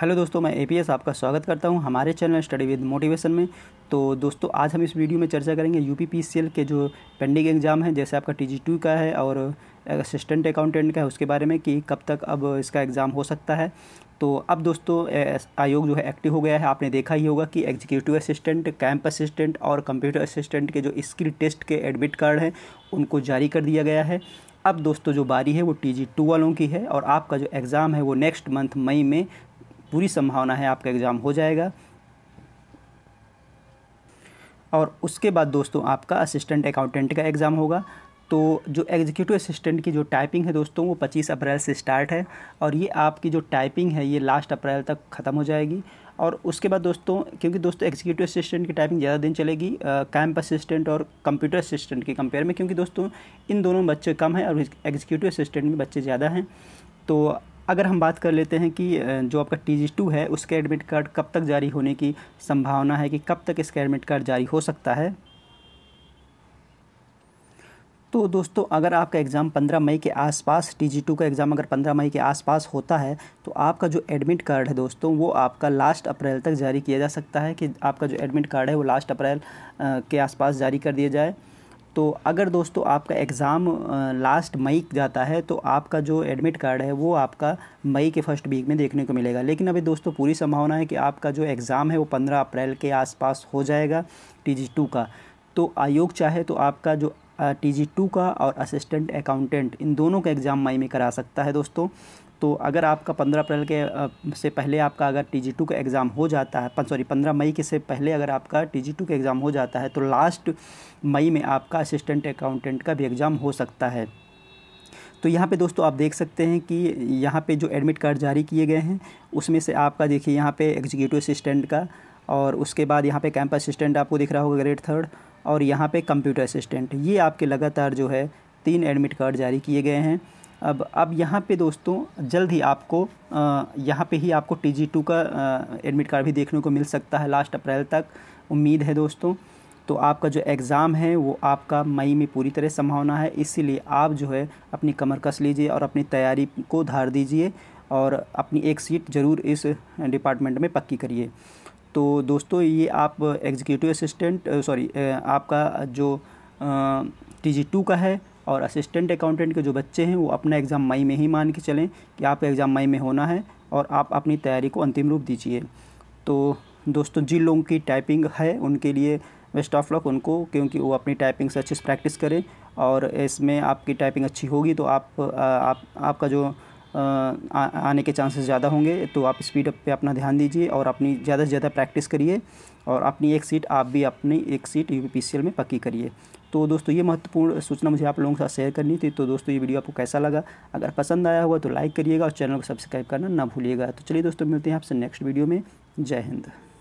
hello दोस्तों मैं ए आपका स्वागत करता हूं हमारे चैनल स्टडी विद मोटिवेशन में तो दोस्तों आज हम इस वीडियो में चर्चा करेंगे यू पी के जो पेंडिंग एग्ज़ाम है जैसे आपका टी जी टू का है और असिस्टेंट अकाउंटेंट का है उसके बारे में कि कब तक अब इसका एग्ज़ाम हो सकता है तो अब दोस्तों आयोग जो है एक्टिव हो गया है आपने देखा ही होगा कि एग्जीक्यूटिव असिस्टेंट कैंप असिस्टेंट और कंप्यूटर असिस्टेंट के जो स्किल टेस्ट के एडमिट कार्ड हैं उनको जारी कर दिया गया है अब दोस्तों जो बारी है वो टी जी टू वालों की है और आपका जो एग्ज़ाम है वो नेक्स्ट मंथ मई में पूरी संभावना है आपका एग्ज़ाम हो जाएगा और उसके बाद दोस्तों आपका असिस्टेंट अकाउंटेंट का एग्ज़ाम होगा तो जो एग्जीक्यूटिव असिस्टेंट की जो टाइपिंग है दोस्तों वो 25 अप्रैल से स्टार्ट है और ये आपकी जो टाइपिंग है ये लास्ट अप्रैल तक ख़त्म हो जाएगी और उसके बाद दोस्तों क्योंकि दोस्तों एग्जीक्यूटिव असिस्टेंट की टाइपिंग ज़्यादा दिन चलेगी कैंप असिस्टेंट और कंप्यूटर असिस्टेंट के कंपेयर में क्योंकि दोस्तों इन दोनों बच्चे कम हैं और एग्जीक्यूटिव असिस्टेंट में बच्चे ज़्यादा हैं तो अगर हम बात कर लेते हैं कि जो आपका टी जी टू है उसके एडमिट कार्ड कब तक जारी होने की संभावना है कि कब तक इसका एडमिट कार्ड जारी हो सकता है तो दोस्तों अगर आपका एग्ज़ाम 15 मई के आसपास टी जी टू का एग्ज़ाम अगर 15 मई के आसपास होता है तो आपका जो एडमिट कार्ड है दोस्तों वो आपका लास्ट अप्रैल तक जारी किया जा सकता है कि आपका जो एडमिट कार्ड है वो लास्ट अप्रैल के आसपास जारी कर दिया जाए तो अगर दोस्तों आपका एग्ज़ाम लास्ट मई जाता है तो आपका जो एडमिट कार्ड है वो आपका मई के फर्स्ट वीक में देखने को मिलेगा लेकिन अभी दोस्तों पूरी संभावना है कि आपका जो एग्ज़ाम है वो पंद्रह अप्रैल के आसपास हो जाएगा टी जी टू का तो आयोग चाहे तो आपका जो टी जी टू का और असिस्टेंट अकाउंटेंट इन दोनों का एग्ज़ाम मई में करा सकता है दोस्तों तो अगर आपका पंद्रह अप्रैल के से पहले आपका अगर टी जी टू का एग्ज़ाम हो जाता है सॉरी पंद्रह मई के से पहले अगर आपका टी जी टू का एग्ज़ाम हो जाता है तो लास्ट मई में आपका असिस्टेंट अकाउंटेंट का भी एग्ज़ाम हो सकता है तो यहाँ पे दोस्तों आप देख सकते हैं कि यहाँ पे जो एडमिट कार्ड जारी किए गए हैं उसमें से आपका देखिए यहाँ पे एग्जीक्यूटिव असिस्टेंट का और उसके बाद यहाँ पे कैंप असिस्टेंट आपको दिख रहा होगा ग्रेड थर्ड और यहाँ पे कंप्यूटर असिस्टेंट ये आपके लगातार जो है तीन एडमिट कार्ड जारी किए गए हैं अब अब यहाँ पे दोस्तों जल्द ही आपको यहाँ पे ही आपको टी जी टू का एडमिट कार्ड भी देखने को मिल सकता है लास्ट अप्रैल तक उम्मीद है दोस्तों तो आपका जो एग्ज़ाम है वो आपका मई में पूरी तरह संभावना है इसीलिए आप जो है अपनी कमर कस लीजिए और अपनी तैयारी को धार दीजिए और अपनी एक सीट ज़रूर इस डिपार्टमेंट में पक्की करिए तो दोस्तों ये आप एग्जीक्यूटिव असिस्टेंट सॉरी आपका जो टी जी टू का है और असिस्टेंट अकाउंटेंट के जो बच्चे हैं वो अपना एग्ज़ाम मई में ही मान के चलें कि आपका एग्ज़ाम मई में होना है और आप अपनी तैयारी को अंतिम रूप दीजिए तो दोस्तों जिन लोगों की टाइपिंग है उनके लिए बेस्ट ऑफ लक उनको क्योंकि वो अपनी टाइपिंग से अच्छे से प्रैक्टिस करें और इसमें आपकी टाइपिंग अच्छी होगी तो आप, आ, आप आपका जो आने के चांसेस ज़्यादा होंगे तो आप स्पीडअप पे अपना ध्यान दीजिए और अपनी ज़्यादा से ज़्यादा प्रैक्टिस करिए और अपनी एक सीट आप भी अपनी एक सीट यू में पक्की करिए तो दोस्तों ये महत्वपूर्ण सूचना मुझे आप लोगों के साथ शेयर करनी थी तो दोस्तों ये वीडियो आपको कैसा लगा अगर पसंद आया हुआ तो लाइक करिएगा और चैनल को सब्सक्राइब करना ना भूलिएगा तो चलिए दोस्तों मिलते हैं आपसे नेक्स्ट वीडियो में जय हिंद